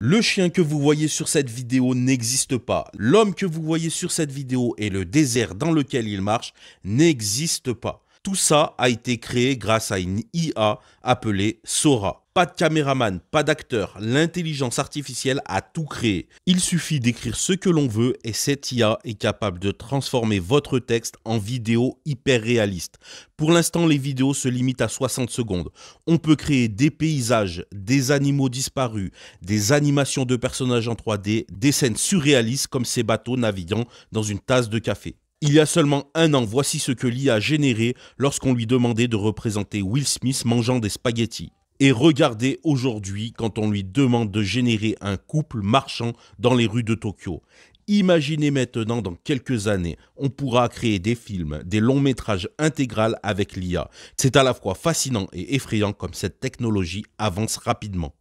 Le chien que vous voyez sur cette vidéo n'existe pas. L'homme que vous voyez sur cette vidéo et le désert dans lequel il marche n'existe pas. Tout ça a été créé grâce à une IA appelée Sora. Pas de caméraman, pas d'acteur, l'intelligence artificielle a tout créé. Il suffit d'écrire ce que l'on veut et cette IA est capable de transformer votre texte en vidéo hyper réaliste. Pour l'instant, les vidéos se limitent à 60 secondes. On peut créer des paysages, des animaux disparus, des animations de personnages en 3D, des scènes surréalistes comme ces bateaux naviguant dans une tasse de café. Il y a seulement un an, voici ce que l'IA a généré lorsqu'on lui demandait de représenter Will Smith mangeant des spaghettis. Et regardez aujourd'hui quand on lui demande de générer un couple marchant dans les rues de Tokyo. Imaginez maintenant dans quelques années, on pourra créer des films, des longs métrages intégrales avec l'IA. C'est à la fois fascinant et effrayant comme cette technologie avance rapidement.